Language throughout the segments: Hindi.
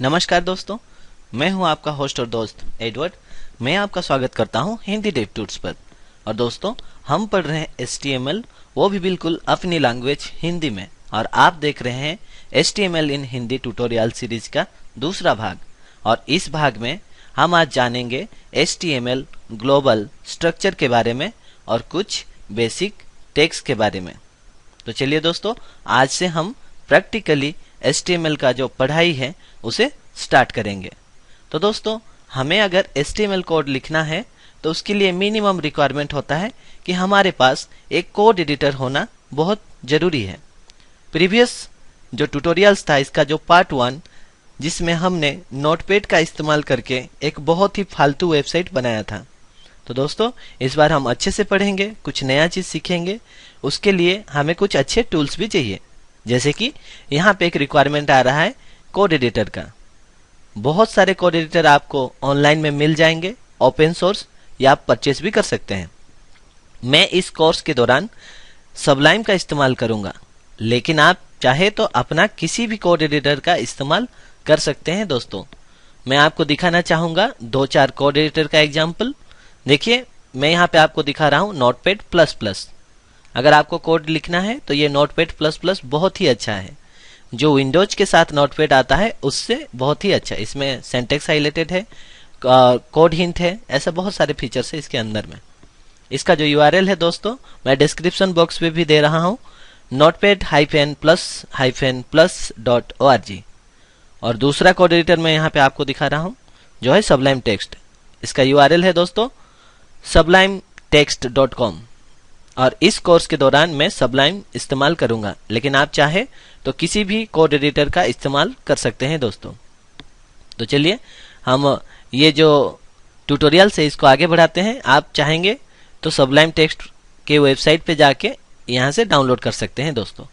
नमस्कार दोस्तों मैं हूं आपका होस्ट और दोस्त एडवर्ड मैं आपका स्वागत करता हूं हिंदी डेव टूट्स पर और दोस्तों हम पढ़ रहे हैं एस वो भी बिल्कुल अपनी लैंग्वेज हिंदी में और आप देख रहे हैं S in Hindi tutorial series का दूसरा भाग और इस भाग में हम आज जानेंगे एस ग्लोबल स्ट्रक्चर के बारे में और कुछ बेसिक टेक्स के बारे में तो चलिए दोस्तों आज से हम प्रैक्टिकली एस का जो पढ़ाई है उसे स्टार्ट करेंगे तो दोस्तों हमें अगर एस कोड लिखना है तो उसके लिए मिनिमम रिक्वायरमेंट होता है कि हमारे पास एक कोड एडिटर होना बहुत ज़रूरी है प्रीवियस जो ट्यूटोरियल्स था इसका जो पार्ट वन जिसमें हमने नोटपेड का इस्तेमाल करके एक बहुत ही फालतू वेबसाइट बनाया था तो दोस्तों इस बार हम अच्छे से पढ़ेंगे कुछ नया चीज़ सीखेंगे उसके लिए हमें कुछ अच्छे टूल्स भी चाहिए जैसे कि यहाँ पे एक रिक्वायरमेंट आ रहा है कोड एडिटर का बहुत सारे कोड एडिटर आपको ऑनलाइन में मिल जाएंगे ओपन सोर्स या आप परचेस भी कर सकते हैं मैं इस कोर्स के दौरान सबलाइम का इस्तेमाल करूंगा लेकिन आप चाहे तो अपना किसी भी कोड एडिटर का इस्तेमाल कर सकते हैं दोस्तों मैं आपको दिखाना चाहूंगा दो चार कोड एडिटर का एग्जाम्पल देखिए मैं यहाँ पे आपको दिखा रहा हूँ नोटपैड प्लस प्लस अगर आपको कोड लिखना है तो ये नोटपैड प्लस प्लस बहुत ही अच्छा है जो विंडोज के साथ नोटपैड आता है उससे बहुत ही अच्छा इसमें सेंटेक्स हाईलाइटेड है कोड हिंट है ऐसा बहुत सारे फीचर्स है इसके अंदर में इसका जो यू है दोस्तों मैं डिस्क्रिप्शन बॉक्स में भी दे रहा हूँ notepad hyphen plus hyphen plus dot O R G और दूसरा कोड एडिटर मैं यहाँ पे आपको दिखा रहा हूँ जो है सबलाइम टेक्स्ट इसका यू है दोस्तों सबलाइम टेक्स्ट डॉट कॉम और इस कोर्स के दौरान मैं सबलाइम इस्तेमाल करूंगा लेकिन आप चाहे तो किसी भी कोड एडिटर का इस्तेमाल कर सकते हैं दोस्तों तो चलिए हम ये जो ट्यूटोरियल से इसको आगे बढ़ाते हैं आप चाहेंगे तो सबलाइम टेक्स्ट के वेबसाइट पे जाके यहाँ से डाउनलोड कर सकते हैं दोस्तों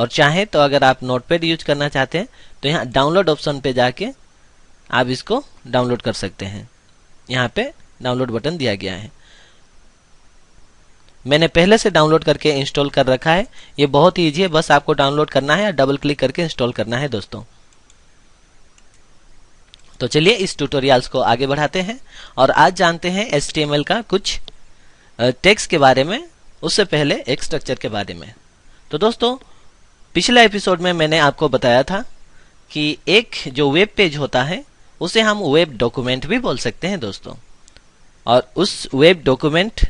और चाहें तो अगर आप नोटपैड यूज करना चाहते हैं तो यहाँ डाउनलोड ऑप्शन पे जाके आप इसको डाउनलोड कर सकते हैं यहाँ पे डाउनलोड बटन दिया गया है मैंने पहले से डाउनलोड करके इंस्टॉल कर रखा है ये बहुत ही ईजी है बस आपको डाउनलोड करना है या डबल क्लिक करके इंस्टॉल करना है दोस्तों तो चलिए इस ट्यूटोरियल्स को आगे बढ़ाते हैं और आज जानते हैं एस का कुछ टेक्स के बारे में उससे पहले एक स्ट्रक्चर के बारे में तो दोस्तों पिछले एपिसोड में मैंने आपको बताया था कि एक जो वेब पेज होता है उसे हम वेब डॉक्यूमेंट भी बोल सकते हैं दोस्तों और उस वेब डॉक्यूमेंट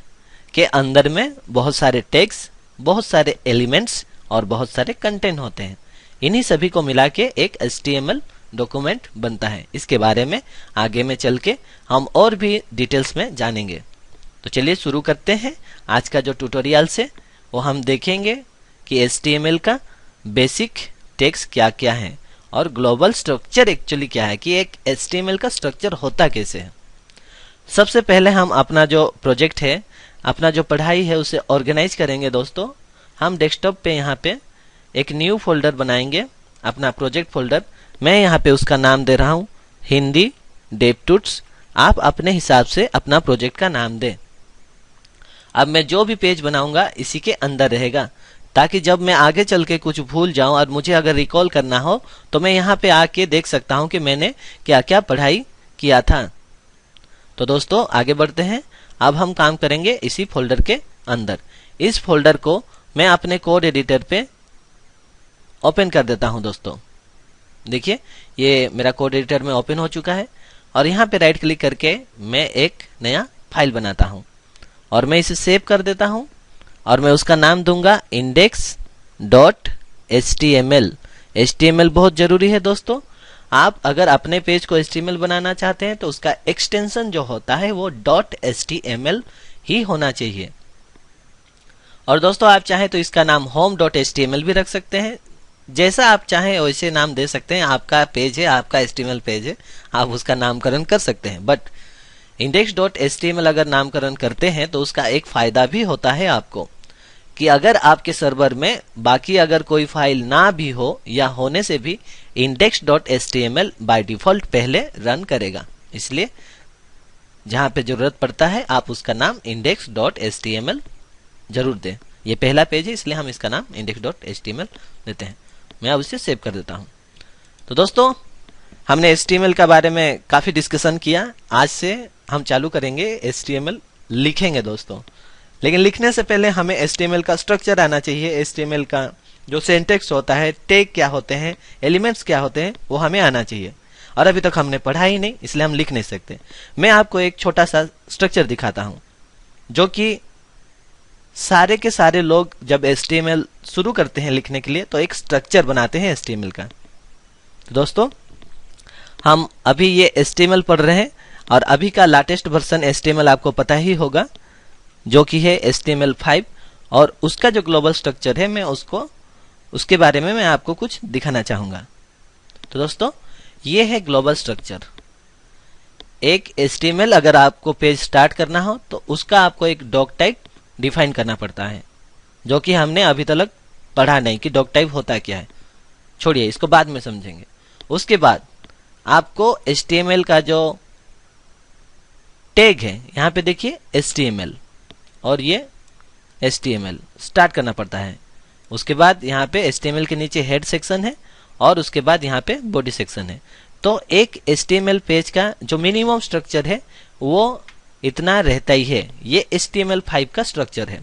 के अंदर में बहुत सारे टैग्स बहुत सारे एलिमेंट्स और बहुत सारे कंटेंट होते हैं इन्हीं सभी को मिला के एक एस डॉक्यूमेंट बनता है इसके बारे में आगे में चल के हम और भी डिटेल्स में जानेंगे तो चलिए शुरू करते हैं आज का जो ट्यूटोरियल से वो हम देखेंगे कि एस का बेसिक टेक्स क्या क्या है और ग्लोबल स्ट्रक्चर एक्चुअली क्या है कि एक एस का स्ट्रक्चर होता कैसे है सबसे पहले हम अपना जो प्रोजेक्ट है अपना जो पढ़ाई है उसे ऑर्गेनाइज करेंगे दोस्तों हम डेस्कटॉप पे यहाँ पे एक न्यू फोल्डर बनाएंगे अपना प्रोजेक्ट फोल्डर मैं यहाँ पे उसका नाम दे रहा हूँ हिंदी डेप टूट्स आप अपने हिसाब से अपना प्रोजेक्ट का नाम दें अब मैं जो भी पेज बनाऊंगा इसी के अंदर रहेगा ताकि जब मैं आगे चल के कुछ भूल जाऊं और मुझे अगर रिकॉल करना हो तो मैं यहाँ पे आके देख सकता हूँ कि मैंने क्या क्या पढ़ाई किया था तो दोस्तों आगे बढ़ते हैं अब हम काम करेंगे इसी फोल्डर के अंदर इस फोल्डर को मैं अपने कोड एडिटर पे ओपन कर देता हूं दोस्तों देखिए ये मेरा कोड एडिटर में ओपन हो चुका है और यहाँ पे राइट क्लिक करके मैं एक नया फाइल बनाता हूँ और मैं इसे सेव कर देता हूँ और मैं उसका नाम दूंगा index dot H T M L H T M L बहुत ज़रूरी है दोस्तों आप अगर अपने पेज को एच बनाना चाहते हैं तो उसका एक्सटेंशन जो होता है वो डॉट एच ही होना चाहिए और दोस्तों आप चाहें तो इसका नाम होम डॉट एच भी रख सकते हैं जैसा आप चाहें वैसे नाम दे सकते हैं आपका पेज है आपका एच पेज है आप उसका नामकरण कर सकते हैं बट इंडेक्स डॉट एच अगर नामकरण करते हैं तो उसका एक फायदा भी होता है आपको कि अगर आपके सर्वर में बाकी अगर कोई फाइल ना भी हो या होने से भी index dot S T M L by default पहले रन करेगा इसलिए जहां पे जरूरत पड़ता है आप उसका नाम index dot S T M L जरूर दें ये पहला पेज है इसलिए हम इसका नाम index dot S T M L देते हैं मैं अब इसे सेव कर देता हूँ तो दोस्तों हमने एस टी एम एल का बारे में काफ़ी डिस्कशन किया आज से हम चालू करेंगे एस टी एम एल लिखेंगे दोस्तों लेकिन लिखने से पहले हमें एस का स्ट्रक्चर आना चाहिए एस का जो सेंटेक्स होता है टेक क्या होते हैं एलिमेंट्स क्या होते हैं वो हमें आना चाहिए और अभी तक हमने पढ़ा ही नहीं इसलिए हम लिख नहीं सकते मैं आपको एक छोटा सा स्ट्रक्चर दिखाता हूं जो कि सारे के सारे लोग जब एस शुरू करते हैं लिखने के लिए तो एक स्ट्रक्चर बनाते हैं एस का तो दोस्तों हम अभी ये एस पढ़ रहे हैं और अभी का लाटेस्ट वर्सन एस आपको पता ही होगा जो कि है एस टी और उसका जो ग्लोबल स्ट्रक्चर है मैं उसको उसके बारे में मैं आपको कुछ दिखाना चाहूँगा तो दोस्तों ये है ग्लोबल स्ट्रक्चर एक एस अगर आपको पेज स्टार्ट करना हो तो उसका आपको एक डॉक टाइप डिफाइन करना पड़ता है जो कि हमने अभी तक पढ़ा नहीं कि डॉक टाइप होता क्या है छोड़िए इसको बाद में समझेंगे उसके बाद आपको एल का जो टैग है यहाँ पे देखिए एल और ये एल स्टार्ट करना पड़ता है उसके बाद यहाँ पे एल के नीचे हेड सेक्शन है और उसके बाद यहाँ पे बॉडी सेक्शन है तो एक एल पेज का जो मिनिमम स्ट्रक्चर है वो इतना रहता ही है ये एस टी का स्ट्रक्चर है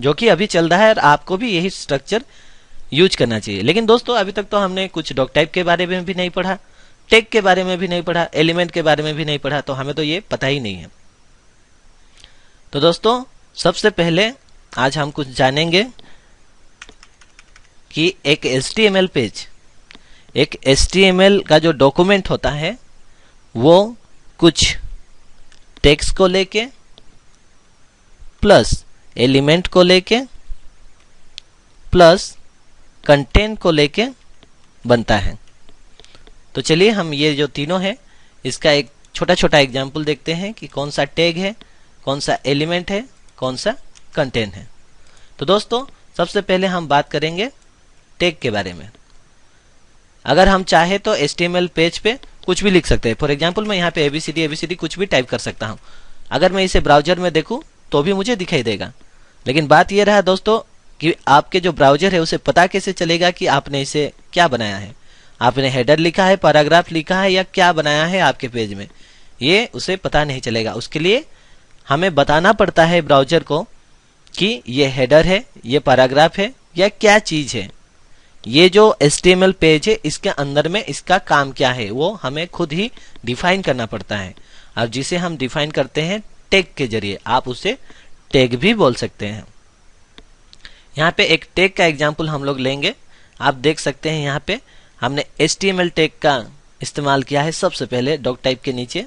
जो कि अभी चल रहा है और आपको भी यही स्ट्रक्चर यूज करना चाहिए लेकिन दोस्तों अभी तक तो हमने कुछ डॉक टाइप के बारे में भी नहीं पढ़ा टेक के बारे में भी नहीं पढ़ा एलिमेंट के बारे में भी नहीं पढ़ा तो हमें तो ये पता ही नहीं है तो दोस्तों सबसे पहले आज हम कुछ जानेंगे कि एक एल पेज एक एल का जो डॉक्यूमेंट होता है वो कुछ टेक्स्ट को लेके प्लस एलिमेंट को लेके प्लस कंटेंट को लेके बनता है तो चलिए हम ये जो तीनों हैं इसका एक छोटा छोटा एग्जाम्पल देखते हैं कि कौन सा टैग है कौन सा एलिमेंट है कौन सा कंटेंट है तो दोस्तों सबसे पहले हम बात करेंगे टेक के बारे में अगर हम चाहे तो एस पेज पे कुछ भी लिख सकते हैं फॉर एग्जाम्पल मैं यहाँ पे एबीसीडी एबीसीडी कुछ भी टाइप कर सकता हूँ अगर मैं इसे ब्राउजर में देखूँ तो भी मुझे दिखाई देगा लेकिन बात यह रहा दोस्तों कि आपके जो ब्राउजर है उसे पता कैसे चलेगा कि आपने इसे क्या बनाया है आपने हेडर लिखा है पैराग्राफ लिखा है या क्या बनाया है आपके पेज में ये उसे पता नहीं चलेगा उसके लिए हमें बताना पड़ता है ब्राउजर को कि ये हेडर है ये पैराग्राफ है या क्या चीज़ है ये जो एस पेज है इसके अंदर में इसका काम क्या है वो हमें खुद ही डिफाइन करना पड़ता है और जिसे हम डिफाइन करते हैं टेक के जरिए आप उसे टेक भी बोल सकते हैं यहाँ पे एक टेक का एग्जाम्पल हम लोग लेंगे आप देख सकते हैं यहाँ पे हमने एस टैग का इस्तेमाल किया है सबसे पहले डॉक टाइप के नीचे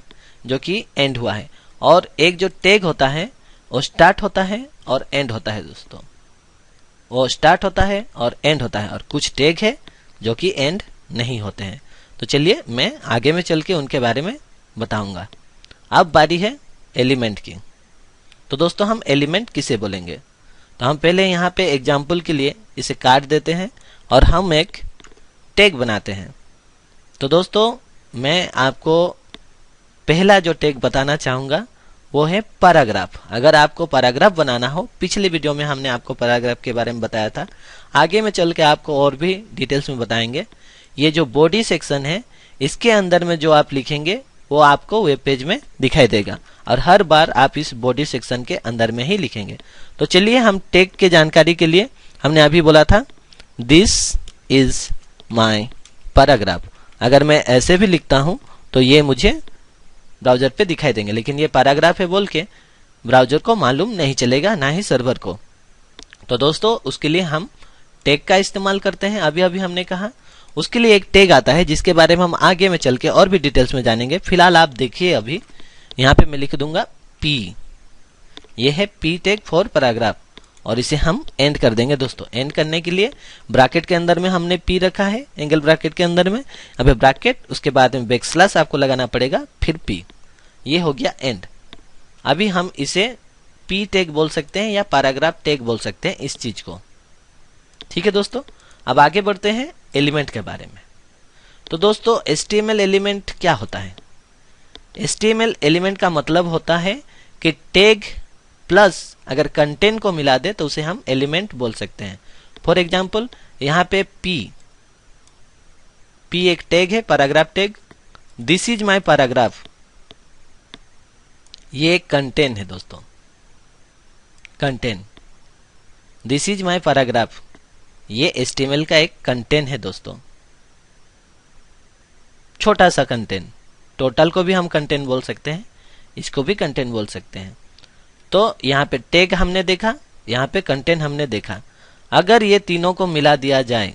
जो कि एंड हुआ है और एक जो टैग होता है वो स्टार्ट होता है और एंड होता है दोस्तों वो स्टार्ट होता है और एंड होता है और कुछ टैग है जो कि एंड नहीं होते हैं तो चलिए मैं आगे में चल के उनके बारे में बताऊंगा अब बारी है एलिमेंट की तो दोस्तों हम एलिमेंट किसे बोलेंगे तो हम पहले यहाँ पे एग्जाम्पल के लिए इसे काट देते हैं और हम एक टैग बनाते हैं तो दोस्तों मैं आपको पहला जो टेक बताना चाहूंगा वो है पैराग्राफ अगर आपको पैराग्राफ बनाना हो पिछले वीडियो में हमने आपको पैराग्राफ के बारे में बताया था आगे में चल के आपको और भी डिटेल्स में बताएंगे ये जो बॉडी सेक्शन है इसके अंदर में जो आप लिखेंगे वो आपको वेब पेज में दिखाई देगा और हर बार आप इस बॉडी सेक्शन के अंदर में ही लिखेंगे तो चलिए हम टेक के जानकारी के लिए हमने अभी बोला था दिस इज माई पैराग्राफ अगर मैं ऐसे भी लिखता हूं तो ये मुझे ब्राउजर पे दिखाई देंगे लेकिन ये पैराग्राफ है बोल के ब्राउजर को मालूम नहीं चलेगा ना ही सर्वर को तो दोस्तों उसके लिए हम टेग का इस्तेमाल करते हैं अभी अभी हमने कहा उसके लिए एक टैग आता है जिसके बारे में हम आगे में चल के और भी डिटेल्स में जानेंगे फिलहाल आप देखिए अभी यहाँ पे मैं लिख दूंगा पी ये है पी टैग फॉर पैराग्राफ और इसे हम एंड कर देंगे दोस्तों एंड करने के लिए ब्रैकेट के अंदर में हमने पी रखा है एंगल ब्रैकेट के अंदर में अब ब्रैकेट उसके बाद में बैक स्लस आपको लगाना पड़ेगा फिर पी ये हो गया एंड अभी हम इसे पी टैग बोल सकते हैं या पैराग्राफ टैग बोल सकते हैं इस चीज को ठीक है दोस्तों अब आगे बढ़ते हैं एलिमेंट के बारे में तो दोस्तों एस एलिमेंट क्या होता है एस एलिमेंट का मतलब होता है कि टेग प्लस अगर कंटेंट को मिला दे तो उसे हम एलिमेंट बोल सकते हैं फॉर एग्जाम्पल यहाँ पे पी पी एक टैग है paragraph tag this is my paragraph ये एक कंटेंट है दोस्तों content this is my paragraph ये एस्टिमेल का एक कंटेंट है दोस्तों छोटा सा कंटेंट टोटल को भी हम कंटेंट बोल सकते हैं इसको भी कंटेंट बोल सकते हैं तो यहाँ पे टैग हमने देखा यहाँ पे कंटेंट हमने देखा अगर ये तीनों को मिला दिया जाए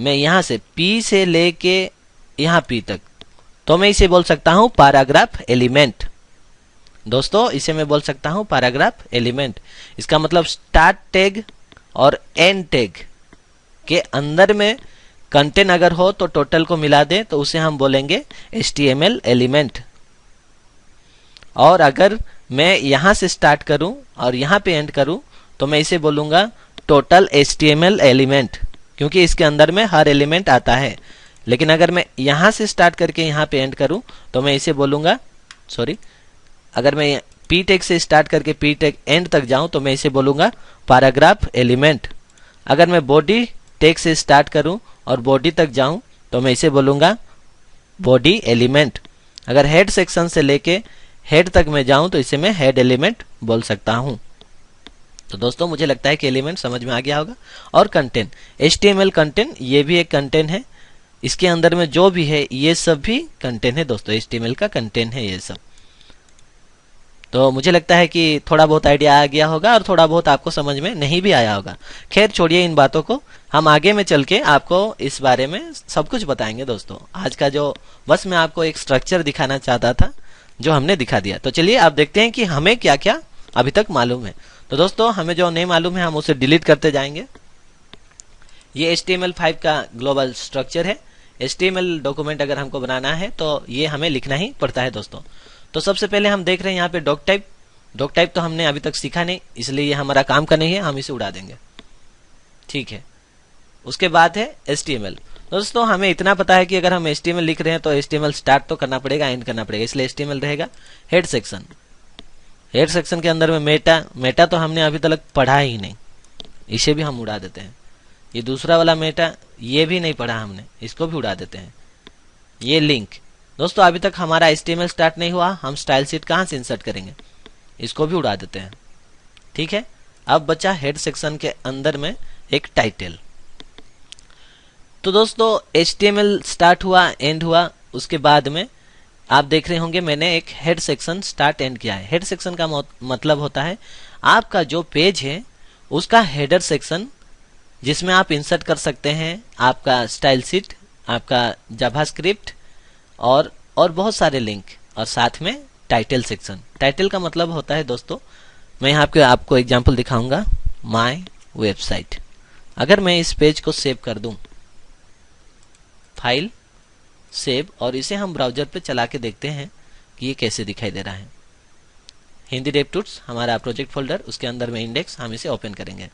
मैं यहाँ से पी से लेके यहाँ पी तक तो मैं इसे बोल सकता हूँ पैराग्राफ एलिमेंट दोस्तों इसे मैं बोल सकता हूँ पैराग्राफ एलिमेंट इसका मतलब स्टार्ट टैग और एंड टैग के अंदर में कंटेंट अगर हो तो टोटल को मिला दें तो उसे हम बोलेंगे एच एलिमेंट और अगर मैं यहाँ से स्टार्ट करूँ और यहाँ पे एंड करूँ तो मैं इसे बोलूँगा टोटल एस एलिमेंट क्योंकि इसके अंदर में हर एलिमेंट आता है लेकिन अगर मैं यहाँ से स्टार्ट करके यहाँ पे एंड करूँ तो मैं इसे बोलूँगा सॉरी अगर मैं पी टेक e से स्टार्ट करके पी टेक एंड तक जाऊँ तो मैं इसे बोलूँगा पैराग्राफ एलिमेंट अगर मैं बॉडी टेक से स्टार्ट करूँ और बॉडी तक जाऊँ तो मैं इसे बोलूँगा बॉडी एलिमेंट अगर हेड सेक्शन से लेके हेड तक मैं जाऊं तो इसे मैं हेड एलिमेंट बोल सकता हूं तो दोस्तों मुझे लगता है कि एलिमेंट समझ में आ गया होगा और कंटेंट एच कंटेंट ये भी एक कंटेंट है इसके अंदर में जो भी है ये सब भी कंटेंट है दोस्तों एच का कंटेंट है ये सब तो मुझे लगता है कि थोड़ा बहुत आइडिया आ गया होगा और थोड़ा बहुत आपको समझ में नहीं भी आया होगा खैर छोड़िए इन बातों को हम आगे में चल के आपको इस बारे में सब कुछ बताएंगे दोस्तों आज का जो बस मैं आपको एक स्ट्रक्चर दिखाना चाहता था जो हमने दिखा दिया तो चलिए आप देखते हैं कि हमें क्या क्या अभी तक मालूम है तो दोस्तों हमें जो नहीं मालूम है हम उसे डिलीट करते जाएंगे ये एस टी का ग्लोबल स्ट्रक्चर है एच डॉक्यूमेंट अगर हमको बनाना है तो ये हमें लिखना ही पड़ता है दोस्तों तो सबसे पहले हम देख रहे हैं यहाँ पे डॉक टाइप डॉक टाइप तो हमने अभी तक सीखा नहीं इसलिए ये हमारा काम का नहीं है हम इसे उड़ा देंगे ठीक है उसके बाद है एस दोस्तों हमें इतना पता है कि अगर हम एस लिख रहे हैं तो एस स्टार्ट तो करना पड़ेगा एंड करना पड़ेगा इसलिए एस रहेगा हेड सेक्शन हेड सेक्शन के अंदर में मेटा मेटा तो हमने अभी तक पढ़ा ही नहीं इसे भी हम उड़ा देते हैं ये दूसरा वाला मेटा ये भी नहीं पढ़ा हमने इसको भी उड़ा देते हैं ये लिंक दोस्तों अभी तक हमारा एस स्टार्ट नहीं हुआ हम स्टाइल सीट कहाँ से इंसर्ट करेंगे इसको भी उड़ा देते हैं ठीक है अब बचा हेड सेक्शन के अंदर में एक टाइटल तो दोस्तों एच स्टार्ट हुआ एंड हुआ उसके बाद में आप देख रहे होंगे मैंने एक हेड सेक्शन स्टार्ट एंड किया है हेड सेक्शन का मतलब होता है आपका जो पेज है उसका हेडर सेक्शन जिसमें आप इंसर्ट कर सकते हैं आपका स्टाइल सीट आपका स्क्रिप्ट और और बहुत सारे लिंक और साथ में टाइटल सेक्शन टाइटल का मतलब होता है दोस्तों मैं यहाँ पे आपको एग्जाम्पल दिखाऊंगा माई वेबसाइट अगर मैं इस पेज को सेव कर दूँ फाइल सेव और इसे हम ब्राउजर पे चला के देखते हैं कि ये कैसे दिखाई दे रहा है हिंदी डेप टूट्स हमारा प्रोजेक्ट फोल्डर उसके अंदर में इंडेक्स हम इसे ओपन करेंगे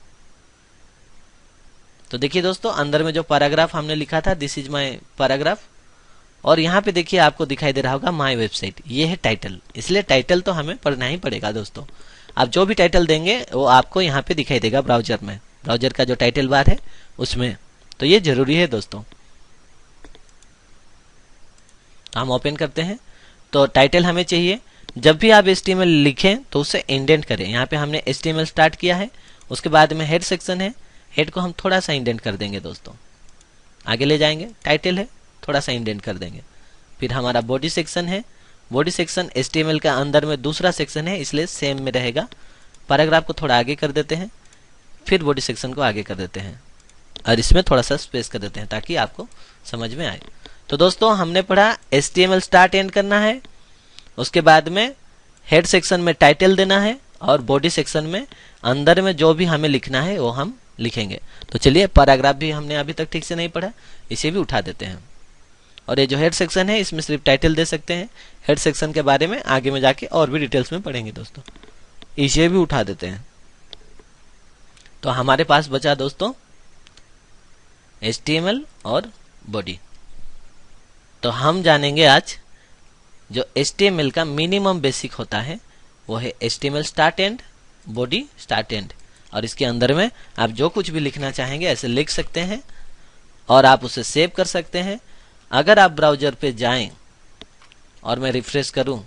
तो देखिए दोस्तों अंदर में जो पैराग्राफ हमने लिखा था दिस इज माई पैराग्राफ और यहाँ पे देखिए आपको दिखाई दे रहा होगा माई वेबसाइट ये है टाइटल इसलिए टाइटल तो हमें पढ़ना ही पड़ेगा दोस्तों आप जो भी टाइटल देंगे वो आपको यहाँ पे दिखाई देगा ब्राउजर में ब्राउजर का जो टाइटल बार है उसमें तो ये जरूरी है दोस्तों हम ओपन करते हैं तो टाइटल हमें चाहिए जब भी आप एस लिखें तो उसे इंडेंट करें यहाँ पे हमने एस स्टार्ट किया है उसके बाद में हेड सेक्शन है हेड को हम थोड़ा सा इंडेंट कर देंगे दोस्तों आगे ले जाएंगे टाइटल है थोड़ा सा इंडेंट कर देंगे फिर हमारा बॉडी सेक्शन है बॉडी सेक्शन एस के अंदर में दूसरा सेक्शन है इसलिए सेम में रहेगा पैराग्राफ को थोड़ा आगे कर देते हैं फिर बॉडी सेक्शन को आगे कर देते हैं और इसमें थोड़ा सा स्पेस कर देते हैं ताकि आपको समझ में आए तो दोस्तों हमने पढ़ा एस स्टार्ट एंड करना है उसके बाद में हेड सेक्शन में टाइटल देना है और बॉडी सेक्शन में अंदर में जो भी हमें लिखना है वो हम लिखेंगे तो चलिए पैराग्राफ भी हमने अभी तक ठीक से नहीं पढ़ा इसे भी उठा देते हैं और ये जो हेड सेक्शन है इसमें सिर्फ टाइटल दे सकते हैं हेड सेक्शन के बारे में आगे में जाके और भी डिटेल्स में पढ़ेंगे दोस्तों इसे भी उठा देते हैं तो हमारे पास बचा दोस्तों एल और बॉडी तो हम जानेंगे आज जो एच का मिनिमम बेसिक होता है वो है L start end body start end और इसके अंदर में आप जो कुछ भी लिखना चाहेंगे ऐसे लिख सकते हैं और आप उसे सेव कर सकते हैं अगर आप ब्राउजर पे जाएं और मैं रिफ्रेश करूं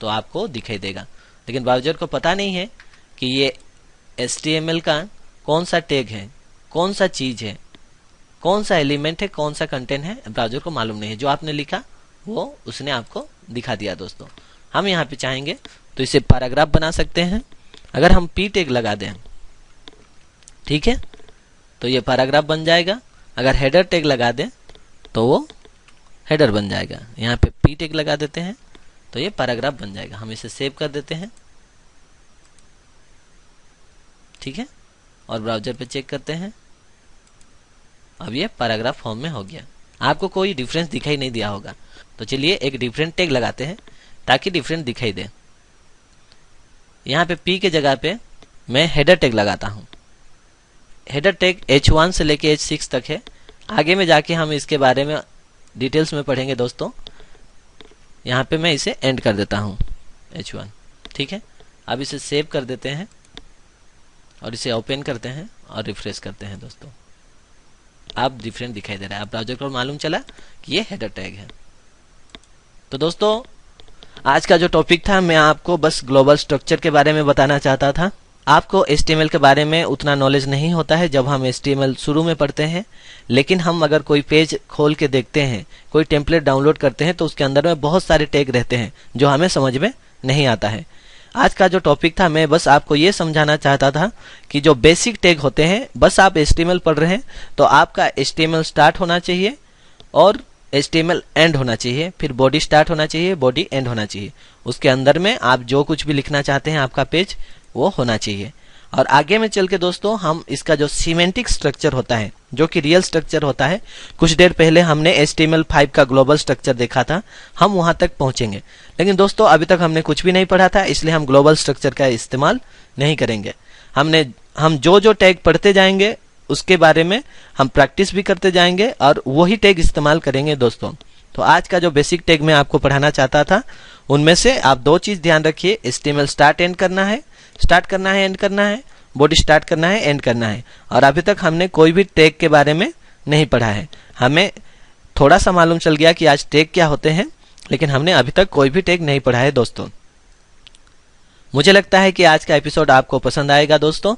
तो आपको दिखाई देगा लेकिन ब्राउजर को पता नहीं है कि ये एच का कौन सा टैग है कौन सा चीज है कौन सा एलिमेंट है कौन सा कंटेंट है ब्राउजर को मालूम नहीं है जो आपने लिखा वो उसने आपको दिखा दिया दोस्तों हम यहाँ पे चाहेंगे तो इसे पैराग्राफ बना सकते हैं अगर हम पी टेग लगा दें ठीक है तो ये पैराग्राफ बन जाएगा अगर हेडर टेग लगा दें तो वो हेडर बन जाएगा यहाँ पे पी टेग लगा देते हैं तो ये पैराग्राफ बन जाएगा हम इसे सेव कर देते हैं ठीक है और ब्राउजर पे चेक करते हैं अब ये पैराग्राफ फॉर्म में हो गया आपको कोई डिफरेंस दिखाई नहीं दिया होगा तो चलिए एक डिफरेंट टैग लगाते हैं ताकि डिफरेंट दिखाई दे यहाँ पे पी के जगह पे मैं हेडर टैग लगाता हूँ हेडर टैग वन से लेके सिक्स तक है आगे में जाके हम इसके बारे में डिटेल्स में पढ़ेंगे दोस्तों यहाँ पे मैं इसे एंड कर देता हूँ एच वन ठीक है अब इसे सेव कर देते हैं और इसे ओपन करते हैं और रिफ्रेश करते हैं दोस्तों अब डिफरेंट दिखाई दे रहा है अब ब्राउजर को मालूम चला कि ये हेडर टैग है तो दोस्तों आज का जो टॉपिक था मैं आपको बस ग्लोबल स्ट्रक्चर के बारे में बताना चाहता था आपको एस के बारे में उतना नॉलेज नहीं होता है जब हम एस शुरू में पढ़ते हैं लेकिन हम अगर कोई पेज खोल के देखते हैं कोई टेम्पलेट डाउनलोड करते हैं तो उसके अंदर में बहुत सारे टैग रहते हैं जो हमें समझ में नहीं आता है आज का जो टॉपिक था मैं बस आपको ये समझाना चाहता था कि जो बेसिक टैग होते हैं बस आप एस पढ़ रहे हैं तो आपका एस स्टार्ट होना चाहिए और एस एंड होना चाहिए फिर बॉडी स्टार्ट होना चाहिए बॉडी एंड होना चाहिए उसके अंदर में आप जो कुछ भी लिखना चाहते हैं आपका पेज वो होना चाहिए और आगे में चल के दोस्तों हम इसका जो सीमेंटिक स्ट्रक्चर होता है जो कि रियल स्ट्रक्चर होता है कुछ देर पहले हमने एस टी का ग्लोबल स्ट्रक्चर देखा था हम वहां तक पहुंचेंगे लेकिन दोस्तों अभी तक हमने कुछ भी नहीं पढ़ा था इसलिए हम ग्लोबल स्ट्रक्चर का इस्तेमाल नहीं करेंगे हमने हम जो जो टैग पढ़ते जाएंगे उसके बारे में हम प्रैक्टिस भी करते जाएंगे और वही टैग इस्तेमाल करेंगे दोस्तों तो आज का जो बेसिक टैग मैं आपको पढ़ाना चाहता था उनमें से आप दो चीज ध्यान रखिए एस स्टार्ट एंड करना है स्टार्ट करना है एंड करना है बोर्ड स्टार्ट करना है एंड करना है और अभी तक हमने कोई भी टैग के बारे में नहीं पढ़ा है हमें थोड़ा सा मालूम चल गया कि आज टैग क्या होते हैं लेकिन हमने अभी तक कोई भी टैग नहीं पढ़ा है दोस्तों मुझे लगता है कि आज का एपिसोड आपको पसंद आएगा दोस्तों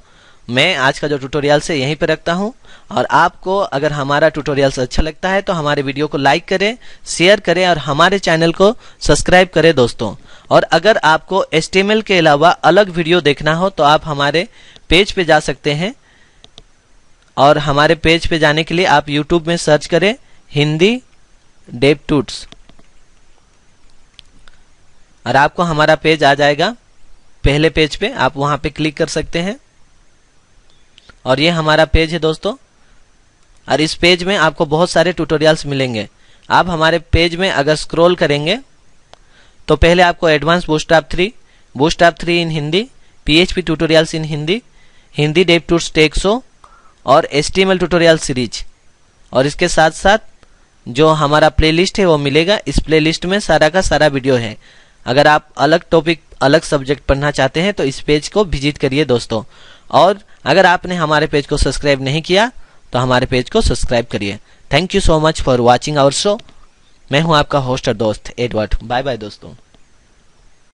मैं आज का जो ट्यूटोरियल से यहीं पर रखता हूं और आपको अगर हमारा ट्यूटोरियल अच्छा लगता है तो हमारे वीडियो को लाइक करें शेयर करें और हमारे चैनल को सब्सक्राइब करें दोस्तों और अगर आपको एस के अलावा अलग वीडियो देखना हो तो आप हमारे पेज पे जा सकते हैं और हमारे पेज पे जाने के लिए आप यूट्यूब में सर्च करें हिंदी डेप टूट्स और आपको हमारा पेज आ जाएगा पहले पेज पे आप वहां पे क्लिक कर सकते हैं और ये हमारा पेज है दोस्तों और इस पेज में आपको बहुत सारे ट्यूटोरियल्स मिलेंगे आप हमारे पेज में अगर स्क्रॉल करेंगे तो पहले आपको advance boost of three boost of three in Hindi PHP tutorials in Hindi Hindi dev tours tech show और एस ट्यूटोरियल सीरीज और इसके साथ साथ जो हमारा प्लेलिस्ट है वो मिलेगा इस प्लेलिस्ट में सारा का सारा वीडियो है अगर आप अलग टॉपिक अलग सब्जेक्ट पढ़ना चाहते हैं तो इस पेज को विजिट करिए दोस्तों और अगर आपने हमारे पेज को सब्सक्राइब नहीं किया तो हमारे पेज को सब्सक्राइब करिए thank you so much for watching our show मैं हूँ आपका होस्टर दोस्त एडवर्ड बाय बाय दोस्तों